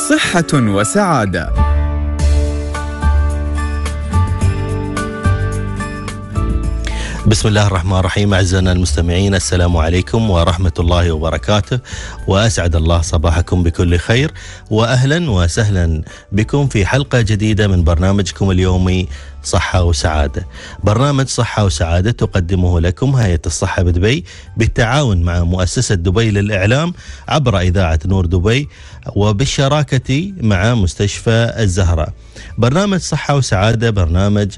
صحة وسعادة بسم الله الرحمن الرحيم أعزائنا المستمعين السلام عليكم ورحمة الله وبركاته وأسعد الله صباحكم بكل خير وأهلا وسهلا بكم في حلقة جديدة من برنامجكم اليومي صحة وسعادة برنامج صحة وسعادة تقدمه لكم هيئة الصحة بدبي بالتعاون مع مؤسسة دبي للإعلام عبر إذاعة نور دبي وبالشراكة مع مستشفى الزهرة برنامج صحة وسعادة برنامج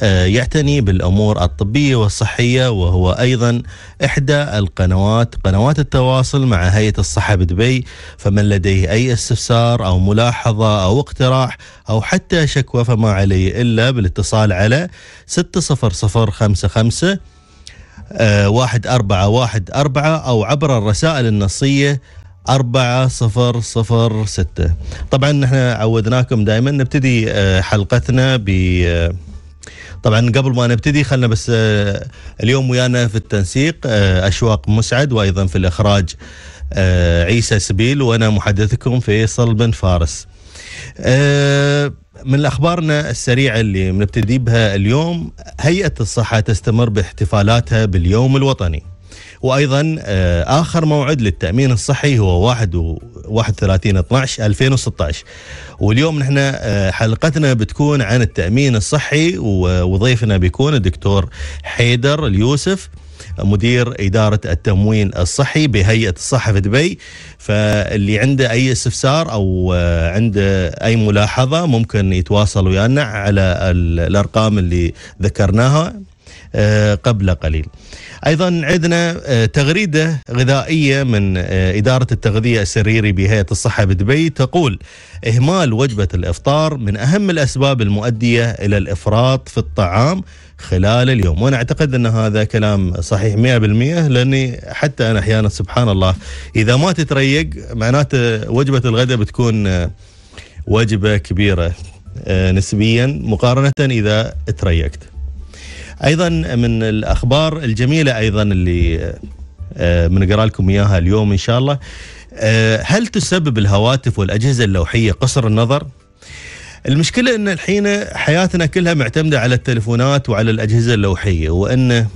آه، يعتني بالأمور الطبية والصحية وهو أيضا إحدى القنوات قنوات التواصل مع هيئة الصحة بدبي فمن لديه أي استفسار أو ملاحظة أو اقتراح أو حتى شكوى فما عليه إلا بالاتصال الاتصال على ستة صفر صفر خمسة خمسة آه، واحد أربعة واحد أربعة أو عبر الرسائل النصية أربعة صفر صفر ستة طبعا نحن عودناكم دائما نبتدي آه، حلقتنا ب آه، طبعا قبل ما نبتدي خلنا بس اليوم ويانا في التنسيق أشواق مسعد وأيضا في الإخراج عيسى سبيل وأنا محدثكم فيصل بن فارس أه من اخبارنا السريعه اللي بنبتدي بها اليوم هيئه الصحه تستمر باحتفالاتها باليوم الوطني وايضا آه، اخر موعد للتامين الصحي هو 1 31 12 2016 واليوم نحن آه، حلقتنا بتكون عن التامين الصحي وضيفنا بيكون الدكتور حيدر اليوسف مدير إدارة التموين الصحي بهيئة الصحة في دبي فاللي عنده أي استفسار أو آه، عنده أي ملاحظة ممكن يتواصل ويانا على الأرقام اللي ذكرناها آه، قبل قليل ايضا عندنا آه، تغريده غذائيه من اداره التغذيه السريري بهيئه الصحه بدبي تقول اهمال وجبه الافطار من اهم الاسباب المؤديه الى الافراط في الطعام خلال اليوم وانا اعتقد ان هذا كلام صحيح 100% لاني حتى انا احيانا سبحان الله اذا ما تتريق معناته وجبه الغداء بتكون آه، وجبه كبيره آه، نسبيا مقارنه اذا تريقت. ايضا من الاخبار الجميله ايضا اللي بنقرا آه، لكم اياها اليوم ان شاء الله هل تسبب الهواتف والاجهزه اللوحيه قصر النظر؟ المشكله ان الحين حياتنا كلها معتمده على التلفونات وعلى الاجهزه اللوحيه وان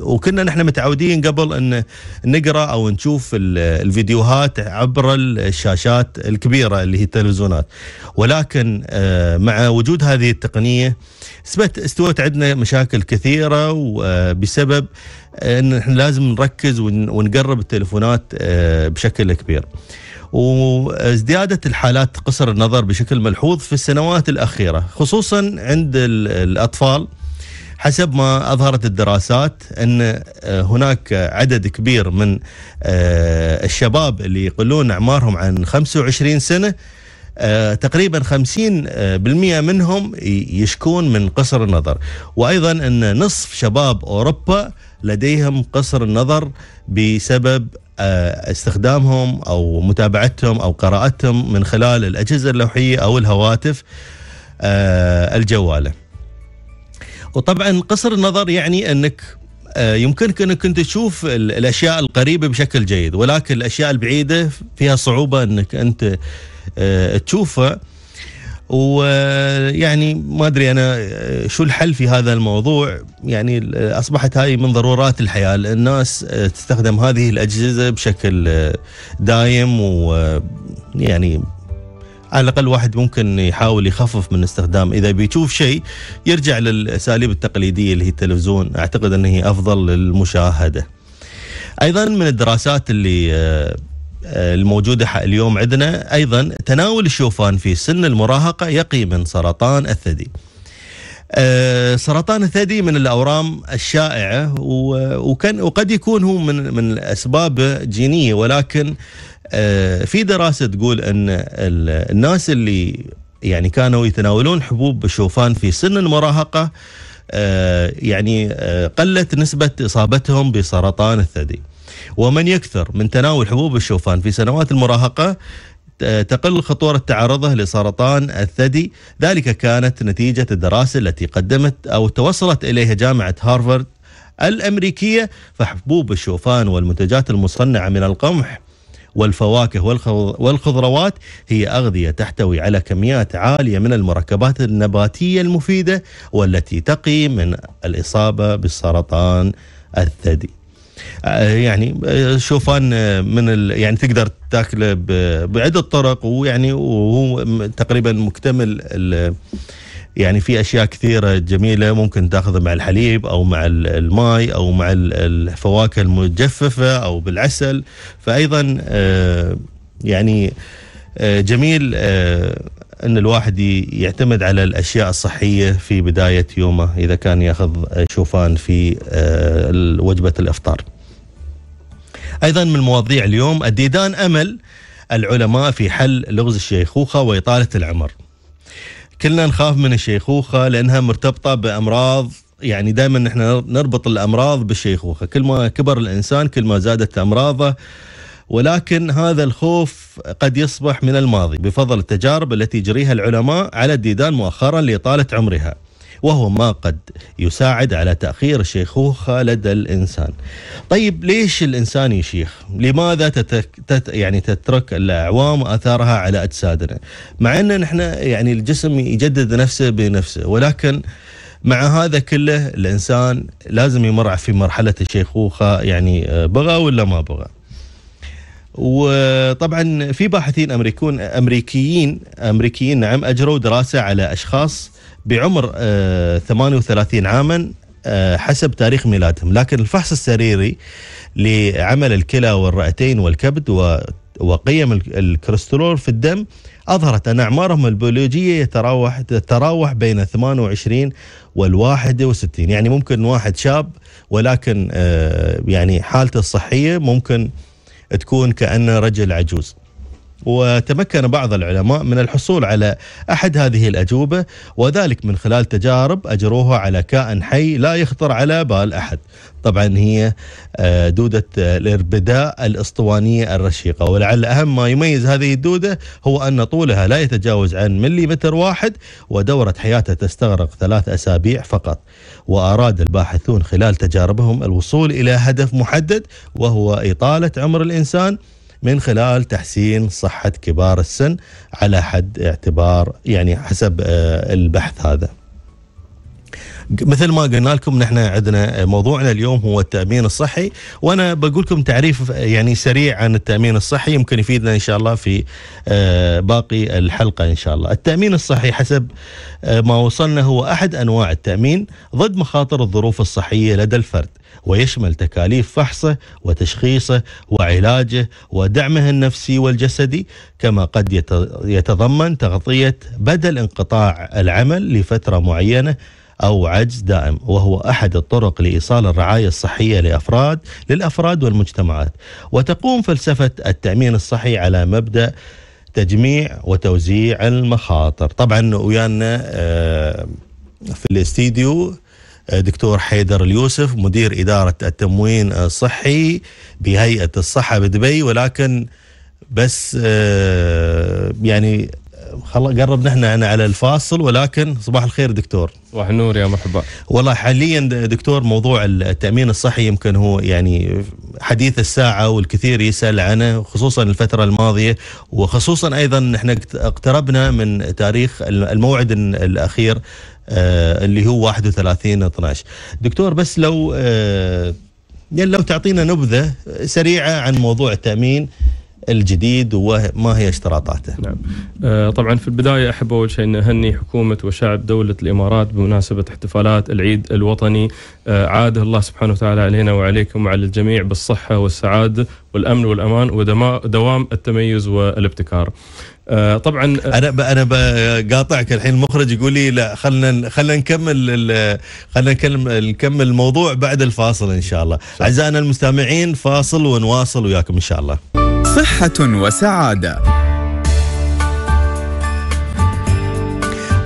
وكنا نحن متعودين قبل ان نقرا او نشوف الفيديوهات عبر الشاشات الكبيره اللي هي التلفزيونات ولكن آه، مع وجود هذه التقنيه استوت عندنا مشاكل كثيره آه، بسبب آه، ان احنا لازم نركز ونقرب التلفونات بشكل كبير. وازديادة الحالات قصر النظر بشكل ملحوظ في السنوات الأخيرة خصوصا عند الأطفال حسب ما اظهرت الدراسات ان آه، هناك عدد كبير من آه، الشباب اللي يقلون اعمارهم عن 25 سنه آه، تقريبا 50% منهم يشكون من قصر النظر وايضا ان نصف شباب اوروبا لديهم قصر النظر بسبب آه، استخدامهم او متابعتهم او قراءتهم من خلال الاجهزه اللوحيه او الهواتف آه، الجواله. وطبعا قصر النظر يعني انك آه، يمكنك انك انت تشوف الاشياء القريبه بشكل جيد ولكن الاشياء البعيده فيها صعوبه انك انت تشوفها ويعني ما ادري انا آه، شو الحل في هذا الموضوع يعني آه، اصبحت هاي من ضرورات الحياه الناس آه، تستخدم هذه الاجهزه بشكل دايم ويعني على الاقل واحد ممكن يحاول يخفف من استخدام اذا بيشوف شيء يرجع للاساليب التقليديه اللي هي التلفزيون اعتقد ان هي افضل للمشاهده. ايضا من الدراسات اللي الموجودة اليوم عندنا أيضا تناول الشوفان في سن المراهقة يقي من سرطان الثدي آه، سرطان الثدي من الأورام الشائعة وكان وقد يكون هو من من أسباب جينية ولكن آه، في دراسة تقول أن الناس اللي يعني كانوا يتناولون حبوب الشوفان في سن المراهقة آه، يعني قلت نسبة إصابتهم بسرطان الثدي ومن يكثر من تناول حبوب الشوفان في سنوات المراهقة تقل خطورة تعرضه لسرطان الثدي ذلك كانت نتيجة الدراسة التي قدمت أو توصلت إليها جامعة هارفارد الأمريكية فحبوب الشوفان والمنتجات المصنعة من القمح والفواكه والخضروات هي أغذية تحتوي على كميات عالية من المركبات النباتية المفيدة والتي تقي من الإصابة بالسرطان الثدي آه، يعني آه، شوفان آه، من يعني تقدر تاكله بعده طرق ويعني وهو تقريبا مكتمل يعني في اشياء كثيره جميله ممكن تاخذها مع الحليب او مع الماي او مع الفواكه المجففه او بالعسل فايضا يعني جميل ان الواحد يعتمد على الاشياء الصحيه في بدايه يومه اذا كان ياخذ شوفان في آه، وجبه الافطار. ايضا من مواضيع اليوم الديدان امل العلماء في حل لغز الشيخوخه واطاله العمر. كلنا نخاف من الشيخوخه لانها مرتبطه بامراض يعني دائما نحن نربط الامراض بالشيخوخه، كل ما كبر الانسان كل ما زادت امراضه ولكن هذا الخوف قد يصبح من الماضي بفضل التجارب التي يجريها العلماء على الديدان مؤخرا لإطالة عمرها وهو ما قد يساعد على تأخير الشيخوخة لدى الإنسان طيب ليش الإنسان يشيخ لماذا تتك... تت... يعني تترك الأعوام اثارها على أجسادنا مع أن نحن يعني الجسم يجدد نفسه بنفسه ولكن مع هذا كله الإنسان لازم يمر في مرحلة الشيخوخة يعني آه، بغى ولا ما بغى وطبعا في باحثين امريكون امريكيين امريكيين نعم اجروا دراسه على اشخاص بعمر 38 آه، عاما آه، حسب تاريخ ميلادهم لكن الفحص السريري لعمل الكلى والرئتين والكبد وقيم الكوليسترول في الدم اظهرت ان اعمارهم البيولوجيه يتراوح تتراوح بين 28 وال 61 يعني ممكن واحد شاب ولكن آه، يعني حالته الصحيه ممكن تكون كأنه رجل عجوز وتمكن بعض العلماء من الحصول على احد هذه الاجوبه وذلك من خلال تجارب اجروها على كائن حي لا يخطر على بال احد. طبعا هي آه، دوده آه، الاربداء الاسطوانيه الرشيقه ولعل اهم ما يميز هذه الدوده هو ان طولها لا يتجاوز عن مليمتر واحد ودوره حياتها تستغرق ثلاث اسابيع فقط. واراد الباحثون خلال تجاربهم الوصول الى هدف محدد وهو اطاله عمر الانسان من خلال تحسين صحة كبار السن على حد اعتبار يعني حسب آه، البحث هذا مثل ما قلنا لكم نحن عندنا موضوعنا اليوم هو التامين الصحي وانا بقول لكم تعريف يعني سريع عن التامين الصحي يمكن يفيدنا ان شاء الله في آه، باقي الحلقه ان شاء الله. التامين الصحي حسب آه، ما وصلنا هو احد انواع التامين ضد مخاطر الظروف الصحيه لدى الفرد ويشمل تكاليف فحصه وتشخيصه وعلاجه ودعمه النفسي والجسدي كما قد يتضمن تغطيه بدل انقطاع العمل لفتره معينه أو عجز دائم وهو أحد الطرق لإيصال الرعاية الصحية لأفراد للأفراد والمجتمعات وتقوم فلسفة التأمين الصحي على مبدأ تجميع وتوزيع المخاطر طبعا ويانا آه، في الاستديو آه، دكتور حيدر اليوسف مدير إدارة التموين الصحي بهيئة الصحة بدبي ولكن بس آه، يعني قربنا احنا أنا يعني على الفاصل ولكن صباح الخير دكتور صباح النور يا مرحبا والله حاليا دكتور موضوع التامين الصحي يمكن هو يعني حديث الساعه والكثير يسال عنه خصوصا الفتره الماضيه وخصوصا ايضا احنا اقتربنا من تاريخ الموعد الاخير آه، اللي هو 31 12 دكتور بس لو آه، يعني لو تعطينا نبذه سريعه عن موضوع التامين الجديد وما هي اشتراطاته نعم. آه، طبعا في البداية أحب أول شيء أن أهني حكومة وشعب دولة الإمارات بمناسبة احتفالات العيد الوطني آه، عاده الله سبحانه وتعالى علينا وعليكم وعلى الجميع بالصحة والسعادة والأمن والأمان ودوام التميز والابتكار آه، طبعا انا انا بقاطعك الحين المخرج يقول لي لا خلنا خلنا نكمل خلنا نكمل الموضوع بعد الفاصل ان شاء الله اعزائنا المستمعين فاصل ونواصل وياكم ان شاء الله صحة وسعادة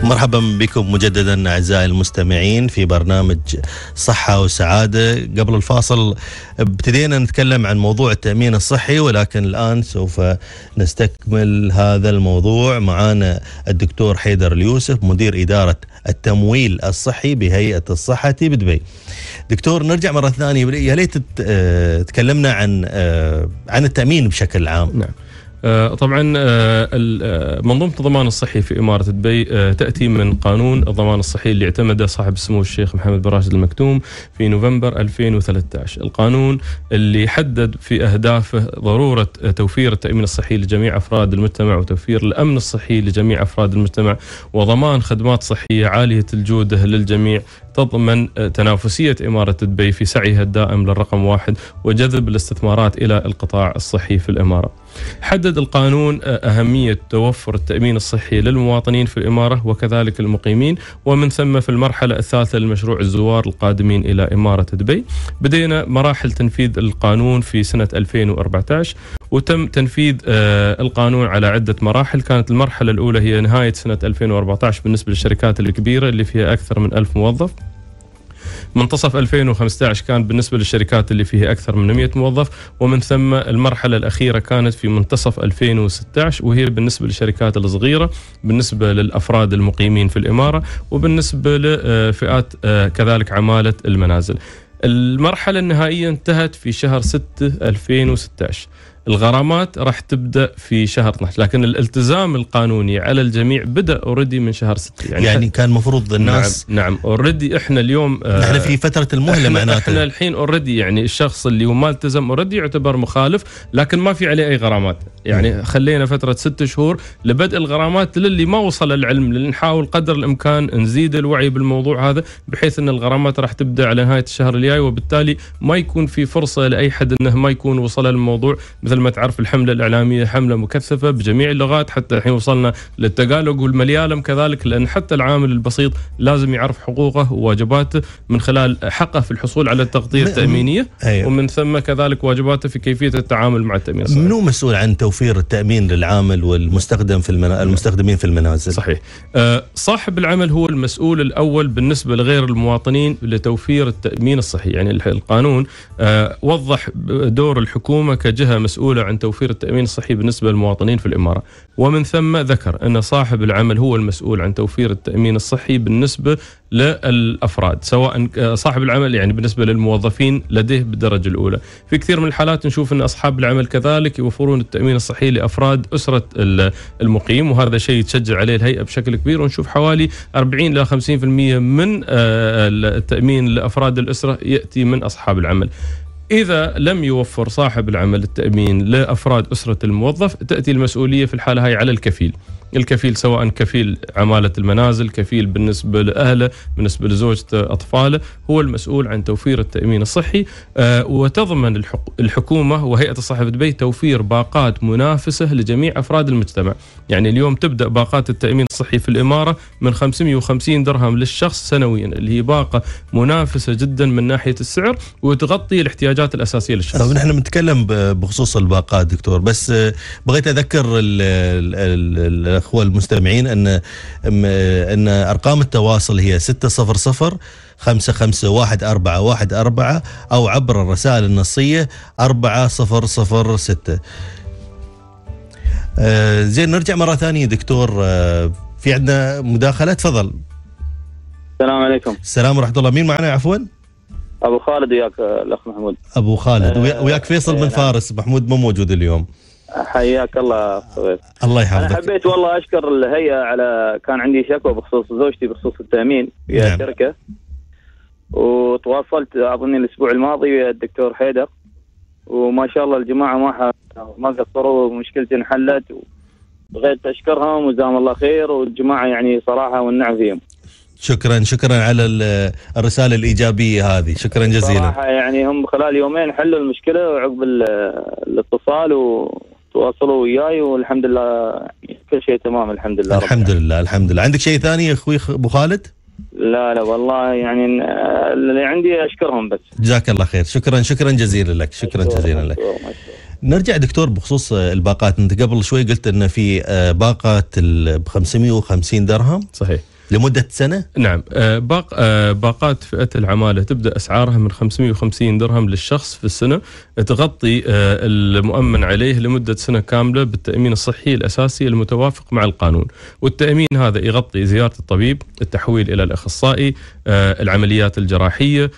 مرحبا بكم مجددا اعزائي المستمعين في برنامج صحه وسعاده، قبل الفاصل ابتدينا نتكلم عن موضوع التامين الصحي ولكن الان سوف نستكمل هذا الموضوع معانا الدكتور حيدر اليوسف مدير اداره التمويل الصحي بهيئه الصحه بدبي. دكتور نرجع مره ثانيه يا ليت آه، تكلمنا عن آه، عن التامين بشكل عام. نعم. آه، طبعا آه، آه، منظومه الضمان الصحي في اماره دبي تاتي من قانون الضمان الصحي اللي اعتمده صاحب السمو الشيخ محمد بن راشد المكتوم في نوفمبر 2013 القانون اللي حدد في اهدافه ضروره توفير التامين الصحي لجميع افراد المجتمع وتوفير الامن الصحي لجميع افراد المجتمع وضمان خدمات صحيه عاليه الجوده للجميع تضمن تنافسية إمارة دبي في سعيها الدائم للرقم واحد وجذب الاستثمارات إلى القطاع الصحي في الإمارة حدد القانون أهمية توفر التأمين الصحي للمواطنين في الإمارة وكذلك المقيمين ومن ثم في المرحلة الثالثة لمشروع الزوار القادمين إلى إمارة دبي بدينا مراحل تنفيذ القانون في سنة 2014 وتم تنفيذ آه، القانون على عدة مراحل كانت المرحلة الأولى هي نهاية سنة 2014 بالنسبة للشركات الكبيرة اللي فيها أكثر من ألف موظف منتصف 2015 كان بالنسبه للشركات اللي فيها اكثر من 100 موظف ومن ثم المرحله الاخيره كانت في منتصف 2016 وهي بالنسبه للشركات الصغيره بالنسبه للافراد المقيمين في الاماره وبالنسبه لفئات آه، كذلك عماله المنازل المرحله النهائيه انتهت في شهر 6 2016 الغرامات راح تبدا في شهر 12 لكن الالتزام القانوني على الجميع بدا اوريدي من شهر 6 يعني, يعني كان المفروض نعم، الناس نعم نعم اوريدي احنا اليوم احنا آه، في فتره المهله معناته احنا الحين اوريدي يعني الشخص اللي ما التزم اوريدي يعتبر مخالف لكن ما في عليه اي غرامات يعني نعم. خلينا فتره ست شهور لبدء الغرامات للي ما وصل العلم لنحاول قدر الامكان نزيد الوعي بالموضوع هذا بحيث ان الغرامات راح تبدا على نهايه الشهر الجاي وبالتالي ما يكون في فرصه لاي حد انه ما يكون وصل الموضوع مثل مثل ما تعرف الحملة الإعلامية حملة مكثفة بجميع اللغات حتى الحين وصلنا للتقالق والمليالم كذلك لأن حتى العامل البسيط لازم يعرف حقوقه وواجباته من خلال حقه في الحصول على التغطية التأمينية أيوه. ومن ثم كذلك واجباته في كيفية التعامل مع التأمين الصحي. منو مسؤول عن توفير التأمين للعامل والمستخدم في المنا... المستخدمين في المنازل صحيح أه صاحب العمل هو المسؤول الأول بالنسبة لغير المواطنين لتوفير التأمين الصحي يعني القانون أه وضح دور الحكومة كجهة مسؤولة الأولى عن توفير التأمين الصحي بالنسبة للمواطنين في الإمارة ومن ثم ذكر أن صاحب العمل هو المسؤول عن توفير التأمين الصحي بالنسبة للأفراد سواء آه، صاحب العمل يعني بالنسبة للموظفين لديه بالدرجة الأولى في كثير من الحالات نشوف أن أصحاب العمل كذلك يوفرون التأمين الصحي لأفراد أسرة المقيم وهذا شيء تشجع عليه الهيئة بشكل كبير ونشوف حوالي 40 إلى 50% من آه، التأمين لأفراد الأسرة يأتي من أصحاب العمل إذا لم يوفر صاحب العمل التأمين لأفراد أسرة الموظف تأتي المسؤولية في الحالة هاي على الكفيل الكفيل سواء كفيل عماله المنازل كفيل بالنسبه لاهله بالنسبه لزوجته اطفاله هو المسؤول عن توفير التامين الصحي آه، وتضمن الحكومه وهيئه الصحه في دبي توفير باقات منافسه لجميع افراد المجتمع يعني اليوم تبدا باقات التامين الصحي في الاماره من 550 درهم للشخص سنويا اللي هي باقه منافسه جدا من ناحيه السعر وتغطي الاحتياجات الاساسيه للشخص. طب نحن بنتكلم بخصوص الباقات دكتور بس آه، بغيت اذكر الاخوه المستمعين ان ان ارقام التواصل هي 600 أربعة او عبر الرسائل النصيه أربعة صفر صفر 4006 آه، زين نرجع مره ثانيه دكتور آه، في عندنا مداخله تفضل السلام عليكم السلام ورحمه الله مين معنا عفوا ابو خالد وياك آه، الاخ محمود ابو خالد وياك فيصل من نعم. فارس محمود مو موجود اليوم حياك الله الله يحفظك انا حبيت والله اشكر الهيئه على كان عندي شكوى بخصوص زوجتي بخصوص التامين في نعم. شركه وتواصلت اظن الاسبوع الماضي ويا الدكتور حيدر وما شاء الله الجماعه ما ما قصروا ومشكلتي انحلت بغيت اشكرهم وجزاهم الله خير والجماعه يعني صراحه والنعم فيهم شكرا شكرا على الرساله الايجابيه هذه شكرا جزيلا صراحه يعني هم خلال يومين حلوا المشكله وعقب الاتصال و تواصلوا وياي والحمد لله كل شيء تمام الحمد لله الحمد لله الحمد لله عندك شيء ثاني يا اخوي ابو خالد؟ لا لا والله يعني اللي عندي اشكرهم بس جزاك الله خير شكرا شكرا جزيلا لك شكرا جزيلا لك نرجع دكتور بخصوص الباقات انت قبل شوي قلت ان في آه، باقات ب 550 درهم صحيح لمده سنه؟ نعم آه، باق آه، باقات فئه العماله تبدا اسعارها من 550 درهم للشخص في السنه تغطي آه، المؤمن عليه لمده سنه كامله بالتامين الصحي الاساسي المتوافق مع القانون، والتامين هذا يغطي زياره الطبيب، التحويل الى الاخصائي، العمليات الجراحيه،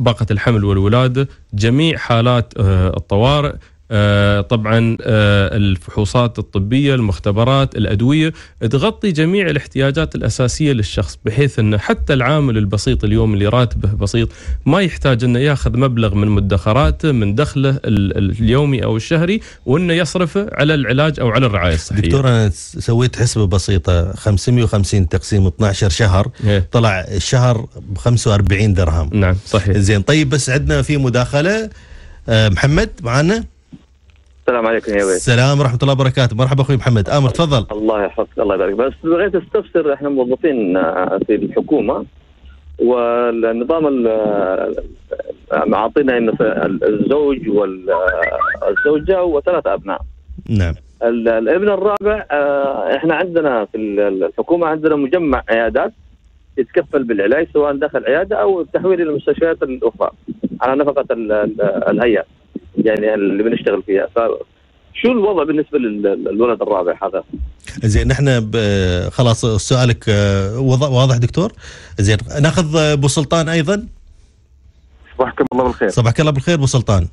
باقه الحمل والولاده، جميع حالات الطوارئ آه، طبعا آه، الفحوصات الطبيه، المختبرات، الادويه، تغطي جميع الاحتياجات الاساسيه للشخص بحيث انه حتى العامل البسيط اليوم اللي راتبه بسيط ما يحتاج انه ياخذ مبلغ من مدخراته من دخله اليومي او الشهري وانه يصرفه على العلاج او على الرعايه الصحيه. دكتور انا سويت حسبه بسيطه 550 تقسيم 12 شهر هي. إيه. طلع الشهر ب 45 درهم. نعم صحيح. زين طيب بس عندنا في مداخله آه، محمد معنا السلام عليكم يا ويل السلام ورحمه الله وبركاته مرحبا اخوي محمد امر تفضل الله يحفظك الله يبارك بس بغيت استفسر احنا موظفين آه، في الحكومه والنظام آه، معاطينا الزوج والزوجه آه، وثلاث ابناء نعم الابن الرابع احنا عندنا في الحكومه عندنا مجمع عيادات يتكفل بالعلاج سواء داخل عياده او التحويل الى المستشفيات الاخرى على نفقه الهيئه يعني اللي بنشتغل فيها شو الوضع بالنسبه للولد الرابع هذا؟ زين نحن خلاص سؤالك آه، واضح دكتور زين ناخذ آه، ابو سلطان ايضا صباحكم الله بالخير صباحك الله بالخير ابو سلطان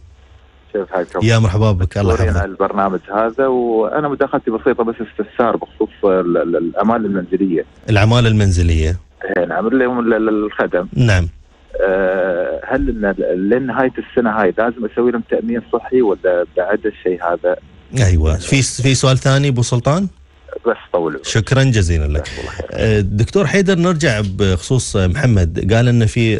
كيف حالكم؟ يا مرحبا بك الله يحفظك على البرنامج هذا وانا مداخلتي بسيطه بس استفسار بخصوص آه، الاعمال المنزليه الاعمال المنزليه إيه، نعم اللي هم الخدم نعم آه، هل إن لنهايه السنه هاي لازم اسوي لهم تامين صحي ولا بعد الشيء هذا؟ ايوه في في سؤال ثاني ابو سلطان؟ بس طولوا شكرا جزيلا لك آه، دكتور حيدر نرجع بخصوص محمد قال ان في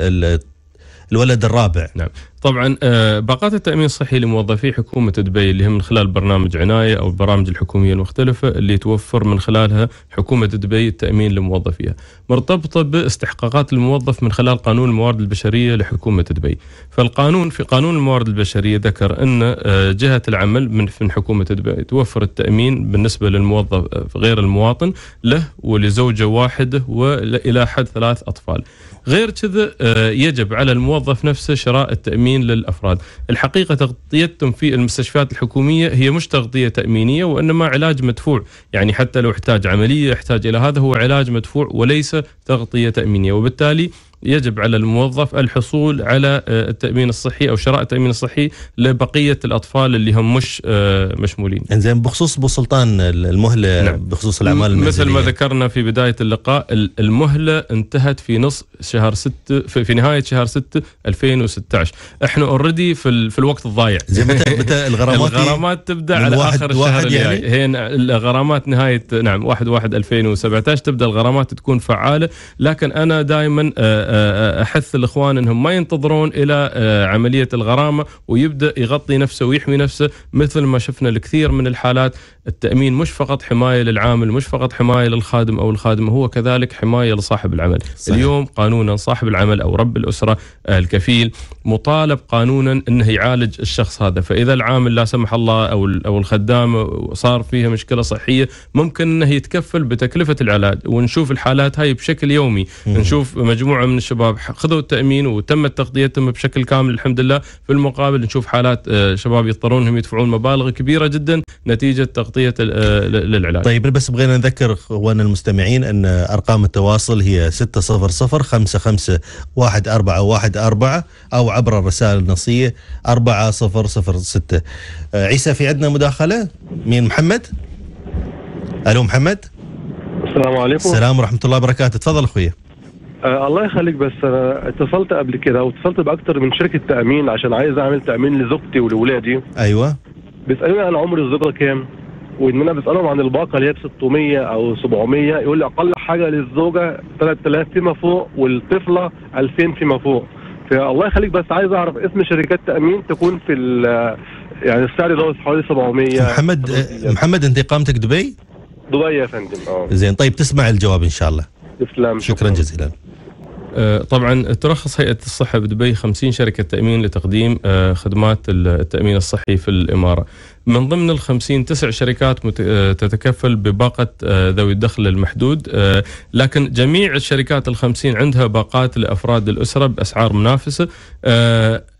الولد الرابع نعم طبعا آه، باقات التامين الصحي لموظفي حكومه دبي اللي هم من خلال برنامج عنايه او البرامج الحكوميه المختلفه اللي توفر من خلالها حكومه دبي التامين لموظفيها مرتبطه باستحقاقات الموظف من خلال قانون الموارد البشريه لحكومه دبي فالقانون في قانون الموارد البشريه ذكر ان آه، جهه العمل من حكومه دبي توفر التامين بالنسبه للموظف غير المواطن له ولزوجه واحده والى حد ثلاث اطفال غير كذا آه، يجب على الموظف نفسه شراء التامين للافراد الحقيقه تغطيتهم في المستشفيات الحكوميه هي مش تغطيه تامينيه وانما علاج مدفوع يعني حتى لو احتاج عمليه يحتاج الى هذا هو علاج مدفوع وليس تغطيه تامينيه وبالتالي يجب على الموظف الحصول على آه، التامين الصحي او شراء التامين الصحي لبقيه الاطفال اللي هم مش آه، مشمولين. انزين بخصوص ابو سلطان المهله نعم. بخصوص الاعمال المنزليه مثل ما ذكرنا في بدايه اللقاء المهله انتهت في نصف شهر 6 في نهايه شهر 6 2016 احنا اوريدي في, في الوقت الضايع زين متى متى الغرامات الغرامات تبدا على اخر الشهر يعني؟ هي الغرامات نهايه نعم 1 1 2017 تبدا الغرامات تكون فعاله لكن انا دائما آه، احث الاخوان انهم ما ينتظرون الى آه، عمليه الغرامه ويبدا يغطي نفسه ويحمي نفسه مثل ما شفنا الكثير من الحالات التامين مش فقط حمايه للعامل مش فقط حمايه للخادم او الخادمه هو كذلك حمايه لصاحب العمل صحيح. اليوم قانونا صاحب العمل او رب الاسره الكفيل مطالب قانونا انه يعالج الشخص هذا، فاذا العامل لا سمح الله او او الخدامه صار فيها مشكله صحيه ممكن انه يتكفل بتكلفه العلاج ونشوف الحالات هاي بشكل يومي، مم. نشوف مجموعه من الشباب خذوا التامين وتمت تغطيتهم بشكل كامل الحمد لله، في المقابل نشوف حالات آه، شباب يضطرون انهم يدفعون مبالغ كبيره جدا نتيجه تغطيه آه، للعلاج. طيب بس بغينا نذكر اخواننا المستمعين ان ارقام التواصل هي 600 55 او عبر الرسائل النصية 4006 عيسى في عندنا مداخلة مين محمد ألو محمد السلام عليكم السلام ورحمة الله وبركاته تفضل أخوي آه الله يخليك بس انا آه، اتصلت قبل كده واتصلت بأكثر من شركه تامين عشان عايز اعمل تامين لزوجتي ولولادي ايوه بيسالوني عن عمر الزوجه كام وان انا بسالهم عن الباقه اللي هي ب 600 او 700 يقول لي اقل حاجه للزوجه 3000 فيما فوق والطفله 2000 فيما فوق الله يخليك بس عايز اعرف اسم شركات تامين تكون في يعني السعر دوت حوالي 700 محمد سبعمية. محمد انت اقامتك دبي؟ دبي يا فندم اه زين طيب تسمع الجواب ان شاء الله تسلم شكرا, شكرا جزيلا أه، طبعا ترخص هيئه الصحه بدبي 50 شركه تامين لتقديم أه، خدمات التامين الصحي في الاماره. من ضمن ال 50 تسع شركات آه، تتكفل بباقة آه، ذوي الدخل المحدود آه، لكن جميع الشركات ال 50 عندها باقات لأفراد الأسرة بأسعار منافسة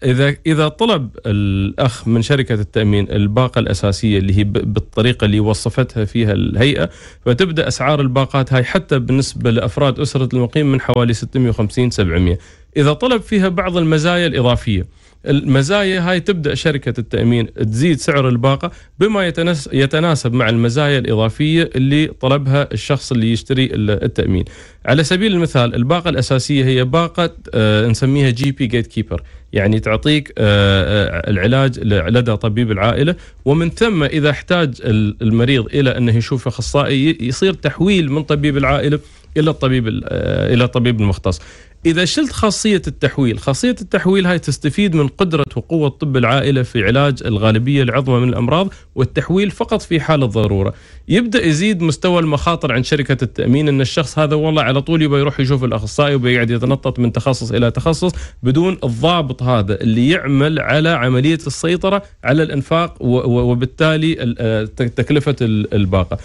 إذا إذا طلب الأخ من شركة التأمين الباقة الأساسية اللي هي بالطريقة اللي وصفتها فيها الهيئة فتبدأ أسعار الباقات هاي حتى بالنسبة لأفراد أسرة المقيم من حوالي 650 700 إذا طلب فيها بعض المزايا الإضافية المزايا هاي تبدا شركه التامين تزيد سعر الباقه بما يتناسب مع المزايا الاضافيه اللي طلبها الشخص اللي يشتري التامين. على سبيل المثال الباقه الاساسيه هي باقه آه، نسميها جي بي جيت كيبر، يعني تعطيك آه، آه، العلاج لدى طبيب العائله ومن ثم اذا احتاج المريض الى انه يشوف اخصائي يصير تحويل من طبيب العائله الى الطبيب الى الطبيب المختص اذا شلت خاصيه التحويل، خاصيه التحويل هاي تستفيد من قدره وقوه طب العائله في علاج الغالبيه العظمى من الامراض والتحويل فقط في حال الضروره، يبدا يزيد مستوى المخاطر عند شركه التامين ان الشخص هذا والله على طول يبى يروح يشوف الاخصائي وبيقعد يتنطط من تخصص الى تخصص بدون الضابط هذا اللي يعمل على عمليه السيطره على الانفاق وبالتالي آه، تكلفه الباقه.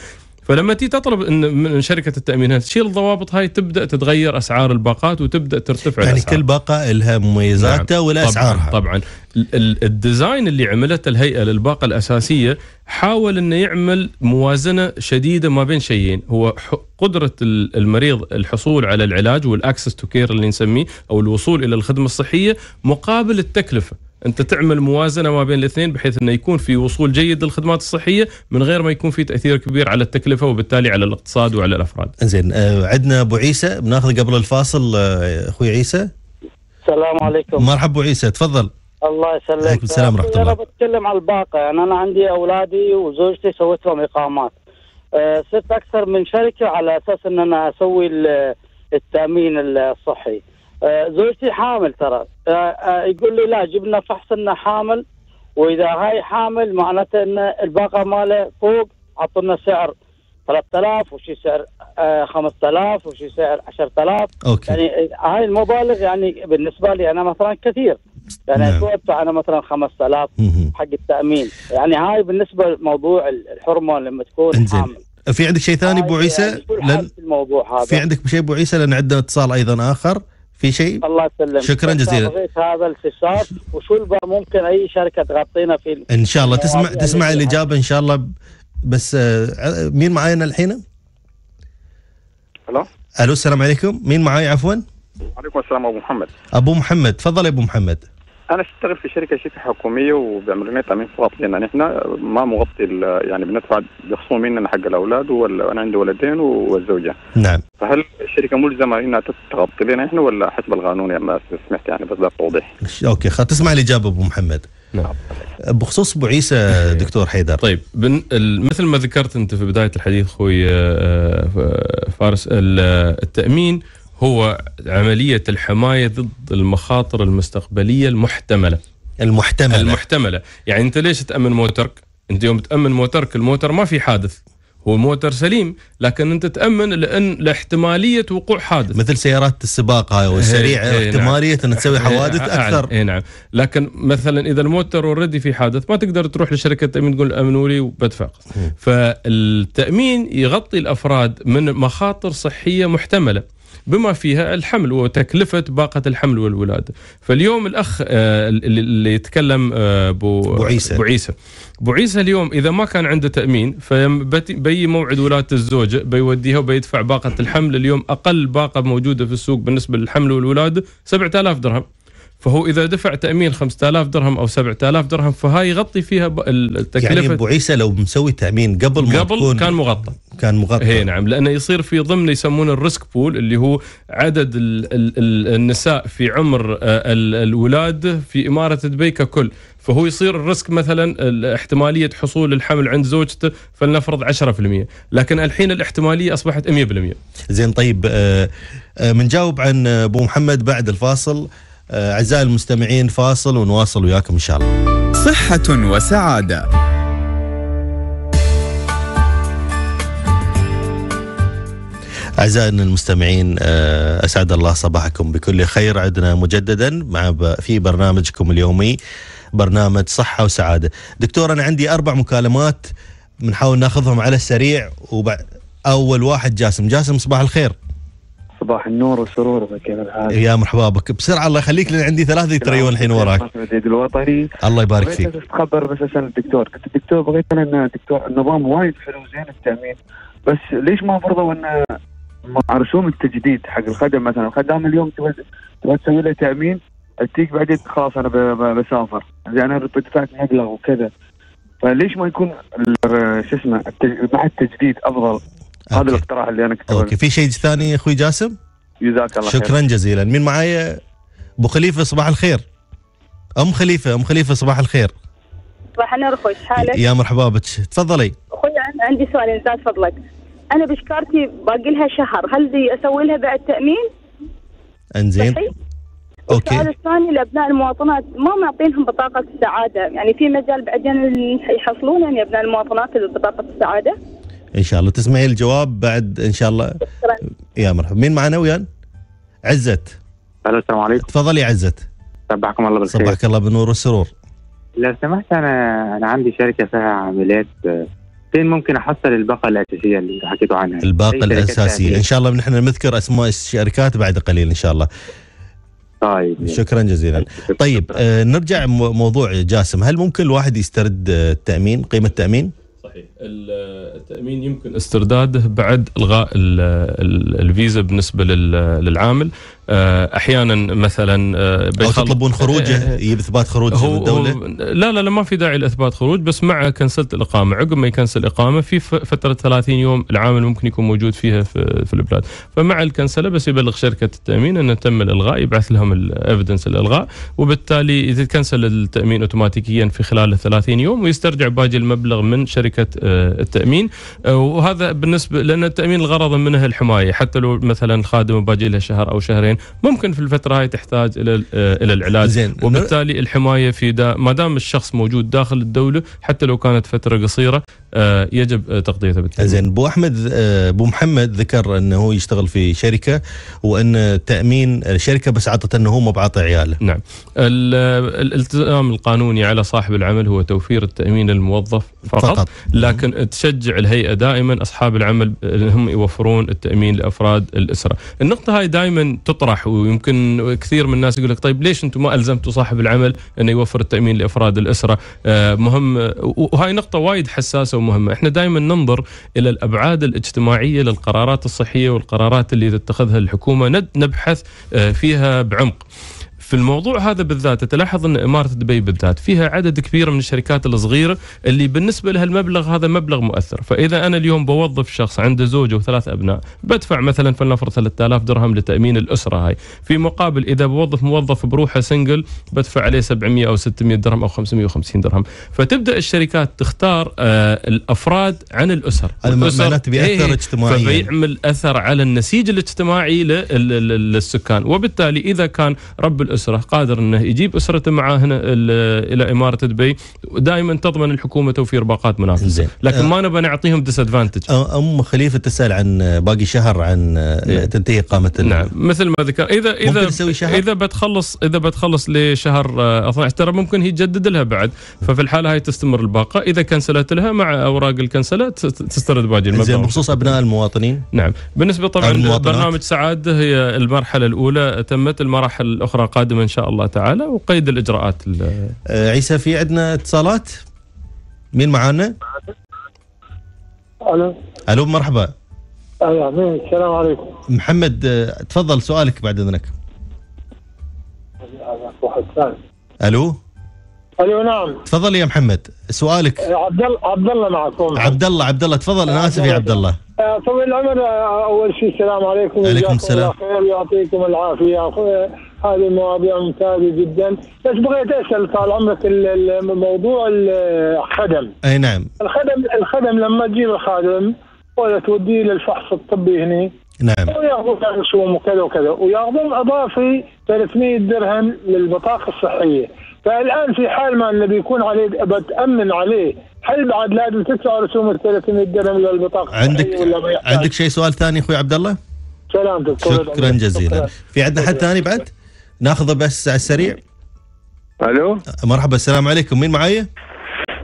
فلما تيجي تطلب إن من شركه التامينات تشيل الضوابط هاي تبدا تتغير اسعار الباقات وتبدا ترتفع يعني الأسعار. كل باقه لها مميزاتها نعم. ولا اسعارها طبعا الديزاين اللي عملته الهيئه للباقه الاساسيه حاول انه يعمل موازنه شديده ما بين شيئين هو قدره المريض الحصول على العلاج والاكسس تو كير اللي نسميه او الوصول الى الخدمه الصحيه مقابل التكلفه انت تعمل موازنه ما بين الاثنين بحيث انه يكون في وصول جيد للخدمات الصحيه من غير ما يكون في تاثير كبير على التكلفه وبالتالي على الاقتصاد وعلى الافراد. زين آه، عندنا ابو عيسى بناخذ قبل الفاصل آه، اخوي عيسى. السلام عليكم. مرحبا ابو عيسى تفضل. الله يسلمك. عليكم السلام ورحمه الله. انا بتكلم على الباقه يعني انا عندي اولادي وزوجتي سويت لهم اقامات. آه، صرت اكثر من شركه على اساس ان انا اسوي التامين الصحي. آه، زوجتي حامل ترى آه، آه، يقول لي لا جبنا فحص انه حامل واذا هاي حامل معناته ان الباقه ماله فوق عطونا سعر 3000 وشي سعر 5000 وشي سعر 10000 اوكي يعني هاي المبالغ يعني بالنسبه لي انا مثلا كثير يعني نعم. اتوقع انا مثلا 5000 حق التامين يعني هاي بالنسبه لموضوع الحرمه لما تكون انزل. حامل في عندك شيء ثاني ابو عيسى؟ يعني لن... الموضوع هذا في عندك شيء ابو عيسى لان عندنا اتصال ايضا اخر في شيء؟ الله يسلمك شكرا جزيلا هذا الاختصاص ممكن اي شركه تغطينا في ان شاء الله تسمع تسمع الاجابه ان شاء الله بس آه، مين معاينا الحين؟ الو الو السلام عليكم مين معاي عفوا؟ وعليكم السلام ابو محمد ابو محمد تفضل يا ابو محمد انا اشتغل في شركه شبه حكوميه وبيعملوا لنا تامين فقط يعني احنا ما مغطي يعني بندفع بخصوم مننا حق الاولاد وانا عندي ولدين والزوجه نعم فهل الشركه ملزمه انها تغطي لنا احنا ولا حسب القانون يعني ما سمحت يعني بس توضيح التوضيح اوكي خلاص تسمع الاجابه ابو محمد نعم بخصوص ابو عيسى إيه. دكتور حيدر طيب بن مثل ما ذكرت انت في بدايه الحديث اخوي آه، آه، فارس التامين هو عملية الحماية ضد المخاطر المستقبلية المحتملة المحتملة المحتملة يعني أنت ليش تأمن موترك أنت يوم تأمن موترك الموتر ما في حادث هو موتر سليم لكن انت تامن لان لاحتماليه وقوع حادث مثل سيارات السباق هاي والسريعه نعم. احتماليه نعم. ان تسوي حوادث اكثر اي نعم لكن مثلا اذا الموتر اوريدي في حادث ما تقدر تروح لشركه تامين تقول امنوا لي وبدفع فالتامين يغطي الافراد من مخاطر صحيه محتمله بما فيها الحمل وتكلفة باقة الحمل والولادة فاليوم الأخ آه، اللي يتكلم آه، بو, بو عيسى بو عيسى بو عيسى اليوم إذا ما كان عنده تأمين فبي موعد ولادة الزوجة بيوديها وبيدفع باقة الحمل اليوم أقل باقة موجودة في السوق بالنسبة للحمل والولادة 7000 درهم فهو اذا دفع تامين 5000 درهم او 7000 درهم فهاي يغطي فيها يعني التكلفه يعني ابو عيسى لو مسوي تامين قبل ما قبل تكون كان مغطى كان مغطى اي نعم لانه يصير في ضمن يسمونه الريسك بول اللي هو عدد الـ الـ النساء في عمر آه، الولاده في اماره دبي ككل فهو يصير الريسك مثلا احتماليه حصول الحمل عند زوجته فلنفرض 10% لكن الحين الاحتماليه اصبحت 100% زين طيب بنجاوب آه، آه، عن ابو محمد بعد الفاصل اعزائي المستمعين فاصل ونواصل وياكم ان شاء الله صحه وسعاده أعزائنا المستمعين آه، أسعد الله صباحكم بكل خير عدنا مجددا مع في برنامجكم اليومي برنامج صحة وسعادة دكتور أنا عندي أربع مكالمات بنحاول ناخذهم على السريع وبع... أول واحد جاسم جاسم صباح الخير صباح النور وسرور كيف الحال؟ يا مرحبا بك بسرعه الله يخليك لان عندي ثلاثة يتريون الحين وراك. الوطني الله يبارك فيك. بس تخبر بس اسال الدكتور، قلت الدكتور بغيت انا الدكتور النظام وايد حلو زين التامين بس ليش ما فرضوا انه رسوم التجديد حق الخدم مثلا الخدام اليوم تبغى تسوي له تامين تجيك بعدين خلاص انا بسافر زي يعني انا دفعت مبلغ وكذا فليش ما يكون شو اسمه مع التجديد افضل هذا الاقتراح اللي انا كتبه اوكي في شيء ثاني اخوي جاسم؟ جزاك الله خير شكرا جزيلا مين معايا؟ ابو خليفه صباح الخير ام خليفه ام خليفه صباح الخير صباح النور اخوي حالك؟ يا مرحبا بك تفضلي اخوي عندي سؤالين استاذ فضلك انا بشكارتي باقي لها شهر هل دي اسوي لها بعد تامين؟ انزين اوكي السؤال الثاني لابناء المواطنات ما معطينهم بطاقه السعاده يعني في مجال بعدين يحصلون يعني ابناء المواطنات بطاقه السعاده ان شاء الله تسمعي الجواب بعد ان شاء الله شكرا. يا مرحبا مين معنا ويان عزت الو السلام عليكم تفضلي يا عزت صبحكم الله بالخير صبحك الله بالنور والسرور لو سمحت انا انا عندي شركه فيها عمليات فين ممكن احصل الباقه الاساسيه اللي حكيتوا عنها الباقه الاساسيه ان شاء الله نحن نذكر اسماء الشركات بعد قليل ان شاء الله طيب شكرا جزيلا طيب, طيب، آه نرجع موضوع جاسم هل ممكن الواحد يسترد التامين قيمه التامين صحيح التامين يمكن استرداده بعد الغاء الفيزا بالنسبه للعامل آه، احيانا مثلا آه، او تطلبون خروجه آه، باثبات خروجه هو الدوله لا لا لا ما في داعي لاثبات خروج بس مع كنسله الاقامه عقب ما يكنسل الاقامه في فتره 30 يوم العامل ممكن يكون موجود فيها في, في البلاد فمع الكنسله بس يبلغ شركه التامين انه تم الالغاء يبعث لهم الايفيدنس الالغاء وبالتالي يتكنسل التامين اوتوماتيكيا في خلال 30 يوم ويسترجع باقي المبلغ من شركه التامين وهذا بالنسبه لان التامين الغرض منه الحمايه حتى لو مثلا الخادم باقي له شهر او شهرين معين ممكن في الفتره هاي تحتاج الى آه، الى العلاج زين. وبالتالي الحمايه في دا ما دام الشخص موجود داخل الدوله حتى لو كانت فتره قصيره آه، يجب آه، تغطيته بالتأمين زين ابو احمد ابو محمد ذكر انه هو يشتغل في شركه وان تامين الشركه بس عطت انه هو ما بعطى عياله نعم الالتزام القانوني على صاحب العمل هو توفير التامين للموظف فقط, فقط. لكن تشجع الهيئه دائما اصحاب العمل انهم يوفرون التامين لافراد الاسره النقطه هاي دائما تطرح يطرح ويمكن كثير من الناس يقول لك طيب ليش انتم ما الزمتوا صاحب العمل انه يوفر التامين لافراد الاسره آه، مهم وهاي نقطه وايد حساسه ومهمه احنا دائما ننظر الى الابعاد الاجتماعيه للقرارات الصحيه والقرارات اللي تتخذها الحكومه نبحث آه، فيها بعمق في الموضوع هذا بالذات تلاحظ ان اماره دبي بالذات فيها عدد كبير من الشركات الصغيره اللي بالنسبه لها المبلغ هذا مبلغ مؤثر، فاذا انا اليوم بوظف شخص عنده زوجه وثلاث ابناء بدفع مثلا فلنفرض 3000 درهم لتامين الاسره هاي، في مقابل اذا بوظف موظف بروحه سنجل بدفع عليه 700 او 600 درهم او 550 درهم، فتبدا الشركات تختار آه الافراد عن الاسر. هذا بياثر إيه، اجتماعيا. فبيعمل اثر على النسيج الاجتماعي للسكان، وبالتالي اذا كان رب الاسر الاسره قادر انه يجيب اسرته معاه هنا الى اماره دبي دائما تضمن الحكومه توفير باقات منافسه زين. لكن آه. ما نبى نعطيهم ديس ام خليفه تسال عن باقي شهر عن إيه. تنتهي اقامه نعم مثل ما ذكر اذا اذا شهر؟ اذا بتخلص اذا بتخلص لشهر 12 آه، ترى ممكن هي تجدد لها بعد ففي الحاله هاي تستمر الباقه اذا كنسلت لها مع اوراق الكنسله تسترد باقي المبلغ زين بخصوص ابناء المواطنين نعم بالنسبه طبعا برنامج سعاده هي المرحله الاولى تمت المراحل الاخرى قادمه القادمه ان شاء الله تعالى وقيد الاجراءات آه، عيسى في عندنا اتصالات مين معانا؟ الو الو مرحبا أيوة، السلام عليكم محمد آه، تفضل سؤالك بعد اذنك الو الو نعم تفضل يا محمد سؤالك آه، عبد الله عبد الله معكم عبد الله عبد الله تفضل انا اسف يا عبد الله طويل العمر اول شيء السلام عليكم وعليكم السلام يعطيكم العافيه هذه مواضيع ممتازه جدا بس بغيت اسال طال عمرك موضوع الخدم اي نعم الخدم الخدم لما تجيب الخادم ولا توديه للفحص الطبي هنا نعم وياخذون رسوم وكذا وكذا وياخذون اضافي 300 درهم للبطاقه الصحيه فالان في حال ما انه بيكون عليه بتامن عليه هل بعد لازم تدفع رسوم ال 300 درهم للبطاقه عندك عندك شيء سؤال ثاني اخوي عبد الله؟ سلامتك شكرا جزيلا في عندنا حد ثاني بعد؟ ناخذه بس على السريع الو مرحبا السلام عليكم مين معايا؟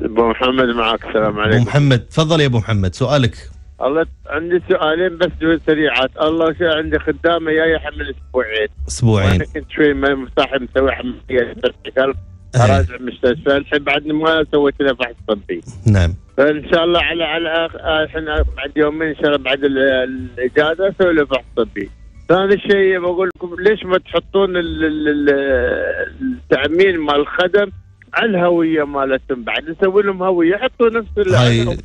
ابو محمد معك السلام عليكم ابو محمد تفضل يا ابو محمد سؤالك الله عندي سؤالين بس دول سريعات الله شو عندي خدامه جايه حمل اسبوعين اسبوعين انا كنت شوي مصاحب مسوي عمليه قلب راجع أه. المستشفى الحين بعد ما سويت له فحص طبي نعم فان شاء الله على على آه، الحين بعد يومين ان شاء الله بعد الاجازه اسوي له فحص طبي ثاني شيء بقول لكم ليش ما تحطون التأمين مال الخدم الهويه مالتهم بعد نسوي لهم هويه حطوا نفس الهويه